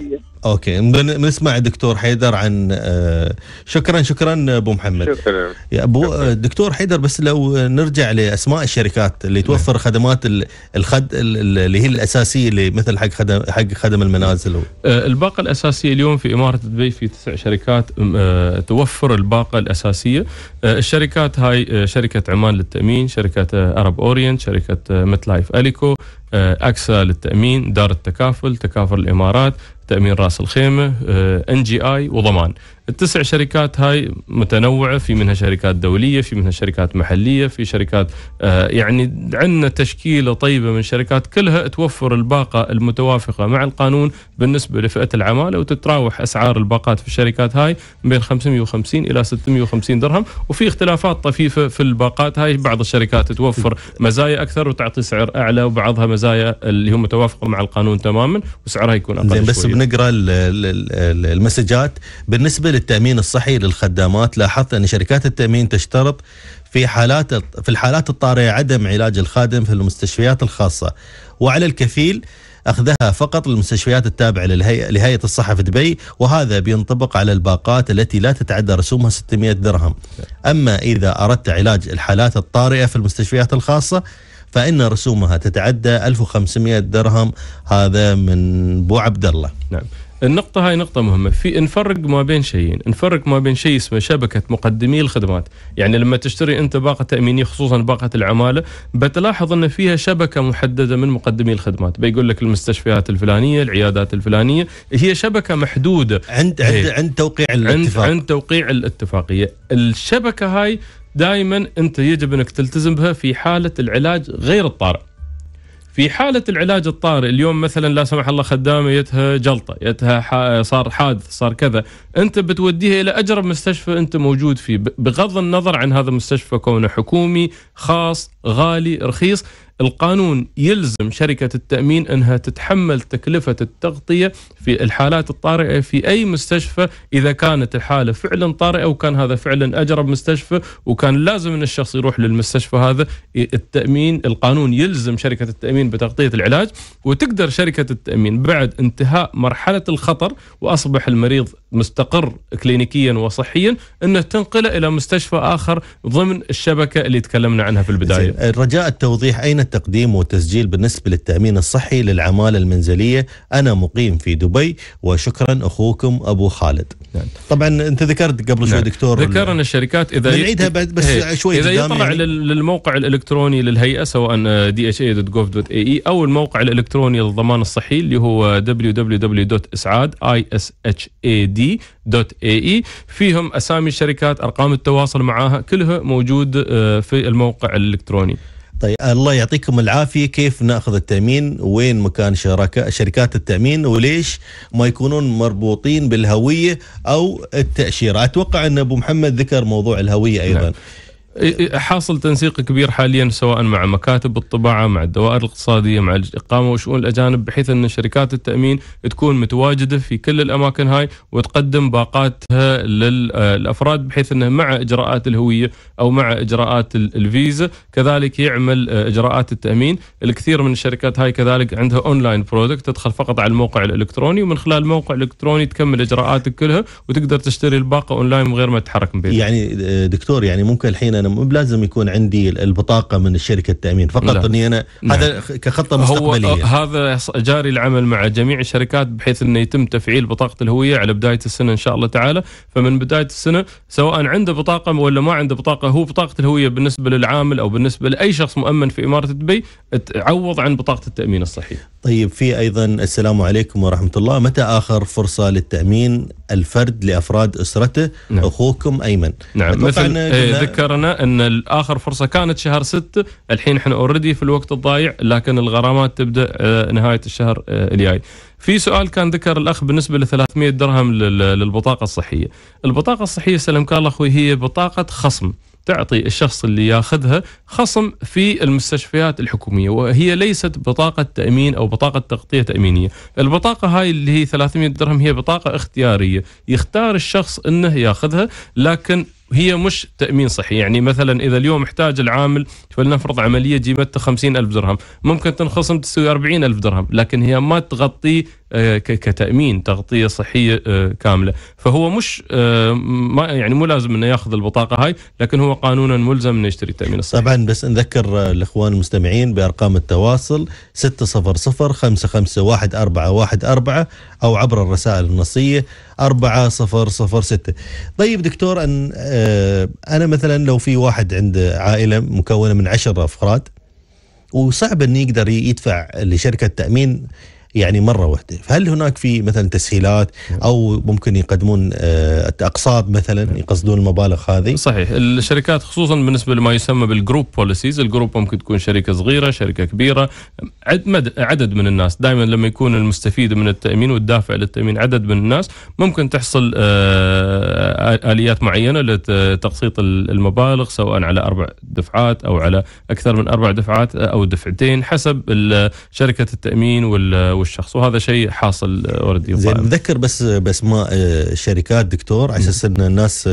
اوكي بنسمع دكتور حيدر عن آه، شكرا شكرا ابو محمد شكرا يا ابو آه، دكتور حيدر بس لو نرجع لاسماء الشركات اللي توفر نعم. خدمات الخد اللي هي الاساسيه اللي مثل حق خدم حق خدم المنازل آه، الباقه الاساسيه اليوم في اماره دبي في تسع شركات توفر الباقه الاساسيه الشركات هاي شركه عمان للتامين شركه ارب اورينت شركه متلايف لايف اليكو آه، اكسا للتامين، دار التكافل، تكافل الامارات، تامين راس الخيمه، آه، ان جي اي وضمان. التسع شركات هاي متنوعة في منها شركات دولية في منها شركات محلية في شركات آه يعني عندنا تشكيلة طيبة من شركات كلها توفر الباقة المتوافقة مع القانون بالنسبة لفئة العمالة وتتراوح أسعار الباقات في الشركات هاي بين 550 إلى 650 درهم وفي اختلافات طفيفة في الباقات هاي بعض الشركات توفر مزايا أكثر وتعطي سعر أعلى وبعضها مزايا اللي هم متوافقة مع القانون تماما وسعرها يكون أقل زين بس بنقرأ المسجات بالنسبة للتامين الصحي للخدامات لاحظت ان شركات التامين تشترط في حالات في الحالات الطارئه عدم علاج الخادم في المستشفيات الخاصه وعلى الكفيل اخذها فقط للمستشفيات التابعه للهيئه لهيئه الصحه في دبي وهذا بينطبق على الباقات التي لا تتعدى رسومها 600 درهم. اما اذا اردت علاج الحالات الطارئه في المستشفيات الخاصه فان رسومها تتعدى 1500 درهم هذا من بو عبد الله. نعم. النقطة هاي نقطة مهمة في نفرق ما بين شيئين نفرق ما بين شيء اسمه شبكة مقدمي الخدمات يعني لما تشتري أنت باقة تأمينية خصوصا باقة العمالة بتلاحظ أن فيها شبكة محددة من مقدمي الخدمات بيقول لك المستشفيات الفلانية العيادات الفلانية هي شبكة محدودة عند عند, هي. إيه. عند توقيع الاتفاق عند, عند توقيع الاتفاقية الشبكة هاي دائما أنت يجب أنك تلتزم بها في حالة العلاج غير الطارئ في حاله العلاج الطارئ اليوم مثلا لا سمح الله خدامه يتها جلطه يتها صار حادث صار كذا انت بتوديها الى اجرب مستشفى انت موجود فيه بغض النظر عن هذا المستشفى كونه حكومي خاص غالي رخيص القانون يلزم شركة التأمين أنها تتحمل تكلفة التغطية في الحالات الطارئة في أي مستشفى إذا كانت الحالة فعلا طارئة وكان هذا فعلا أجرب مستشفى وكان لازم أن الشخص يروح للمستشفى هذا إيه، التأمين القانون يلزم شركة التأمين بتغطية العلاج وتقدر شركة التأمين بعد انتهاء مرحلة الخطر وأصبح المريض مستقر كلينيكيا وصحيا أنه تنقله إلى مستشفى آخر ضمن الشبكة اللي تكلمنا عنها في البداية الرجاء التوضيح أين تقديم وتسجيل بالنسبة للتأمين الصحي للعمالة المنزلية أنا مقيم في دبي وشكرا أخوكم أبو خالد نعم. طبعا أنت ذكرت قبل نعم. شوي دكتور ذكرنا الشركات إذا نعيدها بس هي. إيه. شوي إذا يطلع يعني. للموقع الإلكتروني للهيئة سواء dha.gov.ae أو الموقع الإلكتروني للضمان الصحي اللي هو www.isad.ae فيهم أسامي الشركات أرقام التواصل معها كلها موجود آه، في الموقع الإلكتروني طيب الله يعطيكم العافيه كيف ناخذ التامين وين مكان شركة شركات التامين وليش ما يكونون مربوطين بالهويه او التاشيره اتوقع ان ابو محمد ذكر موضوع الهويه ايضا نعم. حاصل تنسيق كبير حاليا سواء مع مكاتب الطباعه مع الدوائر الاقتصاديه مع الاقامه وشؤون الاجانب بحيث ان شركات التامين تكون متواجده في كل الاماكن هاي وتقدم باقاتها للافراد آه، بحيث انه مع اجراءات الهويه او مع اجراءات الفيزا كذلك يعمل آه، اجراءات التامين الكثير من الشركات هاي كذلك عندها اونلاين برودكت تدخل فقط على الموقع الالكتروني ومن خلال الموقع الالكتروني تكمل اجراءاتك كلها وتقدر تشتري الباقه اونلاين من غير ما تتحرك من بيتك يعني آه، دكتور يعني ممكن الحين أنا مو بلازم يكون عندي البطاقه من شركه التامين فقط لا. اني انا نعم. هذا كخطه مستقبليه هو هذا جاري العمل مع جميع الشركات بحيث انه يتم تفعيل بطاقه الهويه على بدايه السنه ان شاء الله تعالى فمن بدايه السنه سواء عنده بطاقه ولا ما عنده بطاقه هو بطاقه الهويه بالنسبه للعامل او بالنسبه لاي شخص مؤمن في اماره دبي تعوض عن بطاقه التامين الصحي طيب في ايضا السلام عليكم ورحمه الله متى اخر فرصه للتامين الفرد لافراد اسرته نعم. اخوكم ايمن نعم مثل إيه، ذكرنا ان اخر فرصه كانت شهر 6 الحين احنا اوريدي في الوقت الضايع لكن الغرامات تبدا آه، نهايه الشهر آه، الجاي. في سؤال كان ذكر الاخ بالنسبه ل 300 درهم للبطاقه الصحيه. البطاقه الصحيه سلمك الله اخوي هي بطاقه خصم. تعطي الشخص اللي ياخذها خصم في المستشفيات الحكوميه وهي ليست بطاقه تامين او بطاقه تغطيه تامينيه، البطاقه هاي اللي هي 300 درهم هي بطاقه اختياريه، يختار الشخص انه ياخذها لكن هي مش تامين صحي يعني مثلا اذا اليوم احتاج العامل فلنفرض عمليه جيبته 50 الف درهم ممكن تنخصم تسوي 40 الف درهم لكن هي ما تغطي آه، كتامين تغطيه صحيه آه، كامله فهو مش آه، ما يعني مو لازم انه ياخذ البطاقه هاي لكن هو قانونا ملزم انه يشتري التامين الصحي طبعا بس نذكر الاخوان المستمعين بارقام التواصل 600551414 او عبر الرسائل النصيه 4006 طيب دكتور أن انا مثلا لو في واحد عنده عائله مكونه من 10 افراد وصعب انه يقدر يدفع لشركه تامين يعني مره واحده فهل هناك في مثلا تسهيلات او ممكن يقدمون آه، اقساط مثلا يقصدون المبالغ هذه صحيح الشركات خصوصا بالنسبه لما يسمى بالجروب بوليسيز الجروب ممكن تكون شركه صغيره شركه كبيره عدد من الناس دائما لما يكون المستفيد من التامين والدافع للتامين عدد من الناس ممكن تحصل آه، اليات معينه لتقسيط المبالغ سواء على اربع دفعات او على اكثر من اربع دفعات او دفعتين حسب شركه التامين وال الشخص وهذا شيء حاصل اوريدي آه، زين نذكر بس آه، بس ما آه، شركات دكتور على اساس ان الناس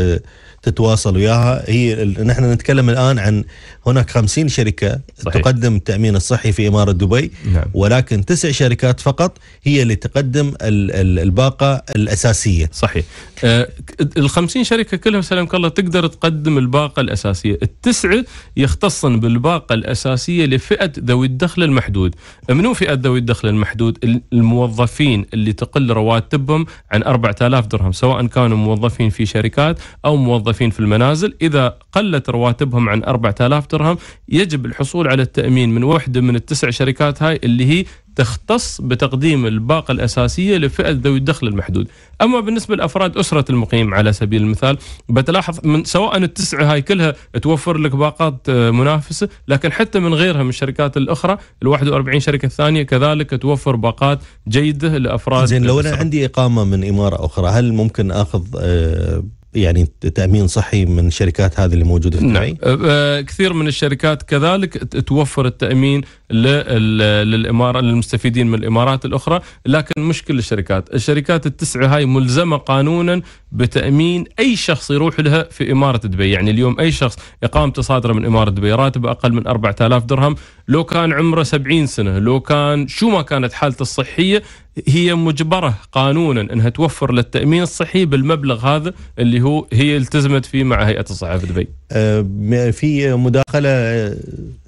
تتواصل وياها هي نحن نتكلم الان عن هناك 50 شركة صحيح. تقدم التأمين الصحي في إمارة دبي نعم. ولكن تسع شركات فقط هي اللي تقدم الباقة الأساسية صحيح آه ال 50 شركة كلهم سلامك الله تقدر تقدم الباقة الأساسية التسعة يختصن بالباقة الأساسية لفئة ذوي الدخل المحدود منو فئة ذوي الدخل المحدود الموظفين اللي تقل رواتبهم عن 4000 درهم سواء كانوا موظفين في شركات أو موظفين في المنازل إذا قلت رواتبهم عن 4000 درهم درهم يجب الحصول على التامين من واحده من التسع شركات هاي اللي هي تختص بتقديم الباقة الأساسية لفئة ذوي الدخل المحدود أما بالنسبة لأفراد أسرة المقيم على سبيل المثال بتلاحظ من سواء التسعة هاي كلها توفر لك باقات آه، منافسة لكن حتى من غيرها من الشركات الأخرى ال 41 شركة الثانية كذلك توفر باقات جيدة لأفراد زين لو أنا عندي إقامة من إمارة أخرى هل ممكن أخذ آه، يعني تامين صحي من الشركات هذه اللي موجوده في نعم. أه، أه، كثير من الشركات كذلك توفر التامين للاماره للمستفيدين من الامارات الاخرى لكن كل الشركات الشركات التسعه هاي ملزمه قانونا بتامين اي شخص يروح لها في اماره دبي يعني اليوم اي شخص اقامته صادره من اماره دبي راتبه اقل من 4000 درهم لو كان عمره 70 سنه لو كان شو ما كانت حالته الصحيه هي مجبره قانونا انها توفر للتامين الصحي بالمبلغ هذا اللي هو هي التزمت فيه مع هيئه الصحه في دبي. آه، في مداخله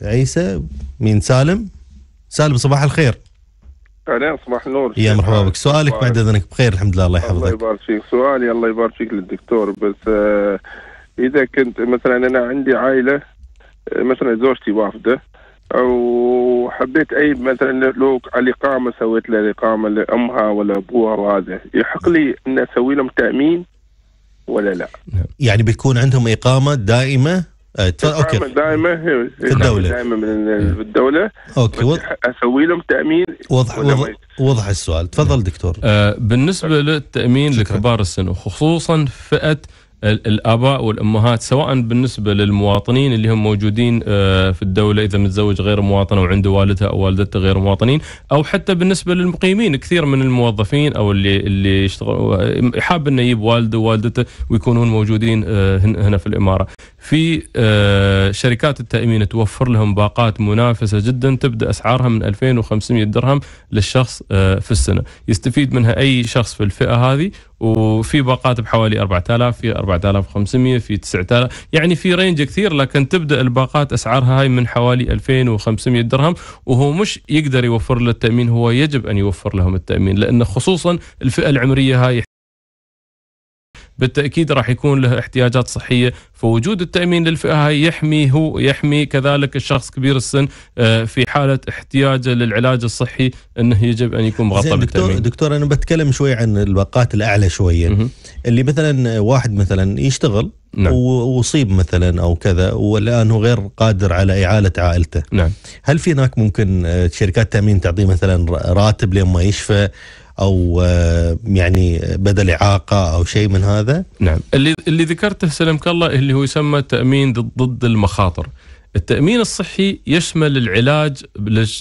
عيسى من سالم سالم صباح الخير. اهلين صباح النور يا مرحبا بك سؤالك بعد اذنك بخير الحمد لله الله يحفظك الله يبارك فيك سؤالي الله يبارك فيك للدكتور بس آه، اذا كنت مثلا انا عندي عائله آه، مثلا زوجتي وافده وحبيت اي مثلا لو على الاقامه سويت له الاقامه لامها ولا ابوها وهذا يحق لي ان اسوي لهم تامين ولا لا؟ يعني بيكون عندهم اقامه دائمه آه، اوكي دائما في الدوله دائما من الدوله اوكي اسوي لهم تامين وضح وضح, السؤال تفضل دكتور آه بالنسبه للتامين شكرا. لكبار السن وخصوصا فئه الاباء والامهات سواء بالنسبه للمواطنين اللي هم موجودين آه، في الدوله اذا متزوج غير مواطن او عنده والدها او والدته غير مواطنين او حتى بالنسبه للمقيمين كثير من الموظفين او اللي اللي يشتغل حاب انه يجيب والده ووالدته ويكونون موجودين آه، هنا في الاماره في آه، شركات التأمين توفر لهم باقات منافسة جدا تبدأ أسعارها من 2500 درهم للشخص آه، في السنة يستفيد منها أي شخص في الفئة هذه وفي باقات بحوالي 4000 في 4500 في 9000 يعني في رينج كثير لكن تبدا الباقات اسعارها هاي من حوالي 2500 درهم وهو مش يقدر يوفر له التامين هو يجب ان يوفر لهم التامين لان خصوصا الفئه العمريه هاي بالتاكيد راح يكون له احتياجات صحيه فوجود التامين للفئه هاي يحمي هو يحمي كذلك الشخص كبير السن آه، في حاله احتياجه للعلاج الصحي انه يجب ان يكون مغطى بالتامين دكتور دكتور انا بتكلم شوي عن الباقات الاعلى شويه اللي مثلا واحد مثلا يشتغل نعم. واصيب مثلا او كذا والان هو غير قادر على اعاله عائلته نعم هل في هناك ممكن آه، شركات تامين تعطيه مثلا راتب لما يشفى او آه، يعني بدل اعاقه او شيء من هذا؟ نعم اللي اللي ذكرته سلمك الله اللي هو يسمى تامين ضد المخاطر. التامين الصحي يشمل العلاج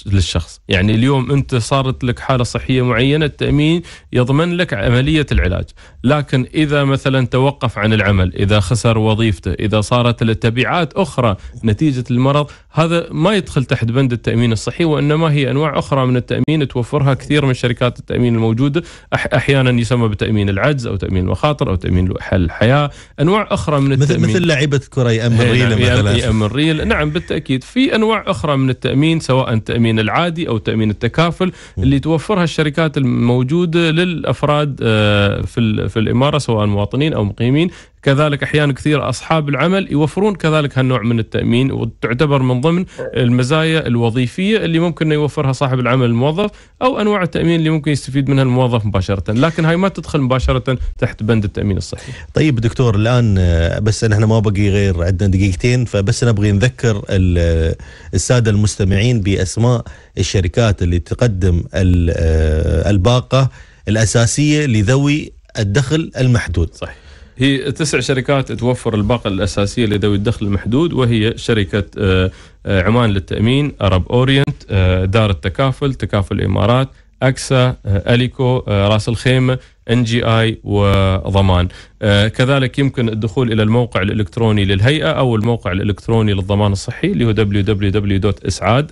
للشخص، يعني اليوم انت صارت لك حاله صحيه معينه التامين يضمن لك عمليه العلاج، لكن اذا مثلا توقف عن العمل، اذا خسر وظيفته، اذا صارت له تبعات اخرى نتيجه المرض، هذا ما يدخل تحت بند التامين الصحي وانما هي انواع اخرى من التامين توفرها كثير من شركات التامين الموجوده احيانا يسمى بتامين العجز او تامين المخاطر او تامين الحياه انواع اخرى من التامين مثل مثل لعيبه الكره يامن إيه، نعم، ريل مثلا يامن ريل نعم بالتاكيد في انواع اخرى من التامين سواء التامين العادي او تامين التكافل اللي توفرها الشركات الموجوده للافراد آه، في في الاماره سواء مواطنين او مقيمين كذلك احيانا كثير اصحاب العمل يوفرون كذلك هالنوع من التامين وتعتبر من ضمن المزايا الوظيفيه اللي ممكن يوفرها صاحب العمل الموظف او انواع التامين اللي ممكن يستفيد منها الموظف مباشره، لكن هاي ما تدخل مباشره تحت بند التامين الصحي. طيب دكتور الان بس احنا ما بقي غير عندنا دقيقتين فبس نبغي نذكر الساده المستمعين باسماء الشركات اللي تقدم آه، الباقه الاساسيه لذوي الدخل المحدود. صحيح. هي تسع شركات توفر الباقة الأساسية لذوي الدخل المحدود وهي شركة آه، آه، عمان للتأمين أرب أورينت آه، دار التكافل تكافل الإمارات أكسا أليكو راس الخيمة ان جي اي وضمان آه، كذلك يمكن الدخول الى الموقع الالكتروني للهيئه او الموقع الالكتروني للضمان الصحي اللي هو www.isad.sorry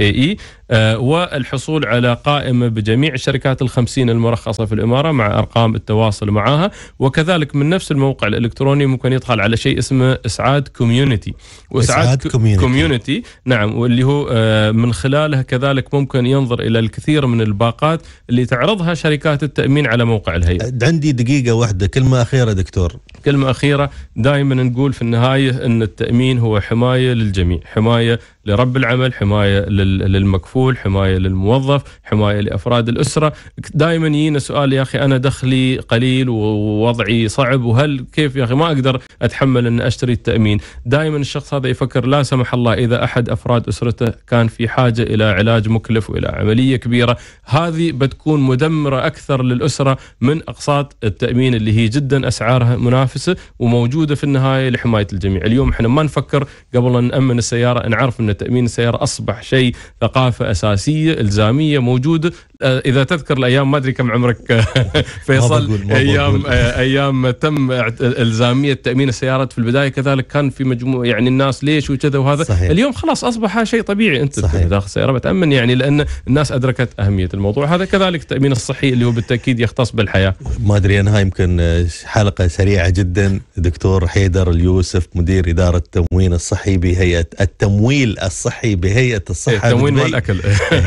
e. آه، والحصول على قائمه بجميع الشركات الخمسين المرخصه في الاماره مع ارقام التواصل معها وكذلك من نفس الموقع الالكتروني ممكن يدخل على شيء اسمه اسعاد كوميونتي واسعاد كوميونتي نعم واللي هو آه، من خلالها كذلك ممكن ينظر الى الكثير من الباقات اللي تعرضها شركات التامين على موقع الهيئه. عندي دقيقه واحده كلمه اخيره دكتور. كلمه اخيره دائما نقول في النهايه ان التامين هو حمايه للجميع، حمايه لرب العمل حماية للمكفول حماية للموظف حماية لأفراد الأسرة دائما يجينا سؤال يا أخي أنا دخلي قليل ووضعي صعب وهل كيف يا أخي ما أقدر أتحمل أن أشتري التأمين دائما الشخص هذا يفكر لا سمح الله إذا أحد أفراد أسرته كان في حاجة إلى علاج مكلف وإلى عملية كبيرة هذه بتكون مدمرة أكثر للأسرة من أقساط التأمين اللي هي جدا أسعارها منافسة وموجودة في النهاية لحماية الجميع اليوم احنا ما نفكر قبل أن نأمن السيارة نعرف أن تامين السياره اصبح شيء ثقافه اساسيه الزاميه موجوده آه، اذا تذكر الايام ما ادري كم عمرك آه، فيصل ما بقول ما بقول. ايام آه، ايام تم الزاميه تامين السيارات في البدايه كذلك كان في مجموع يعني الناس ليش وكذا وهذا صحيح. اليوم خلاص اصبح شيء طبيعي انت صحيح. داخل سياره بتامن يعني لان الناس ادركت اهميه الموضوع هذا كذلك التامين الصحي اللي هو بالتاكيد يختص بالحياه ما ادري انا هاي يمكن حلقه سريعه جدا دكتور حيدر اليوسف مدير اداره التموين الصحي بهيئه التمويل الصحي بهيئه الصحه التموين إيه، والاكل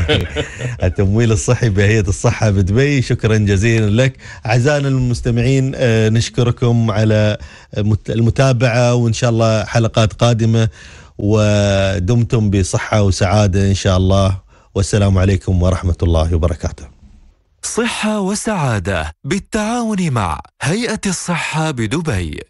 التمويل الصحي نرحب بهيئه الصحه بدبي شكرا جزيلا لك اعزائنا المستمعين آه، نشكركم على المتابعه وان شاء الله حلقات قادمه ودمتم بصحه وسعاده ان شاء الله والسلام عليكم ورحمه الله وبركاته صحه وسعاده بالتعاون مع هيئه الصحه بدبي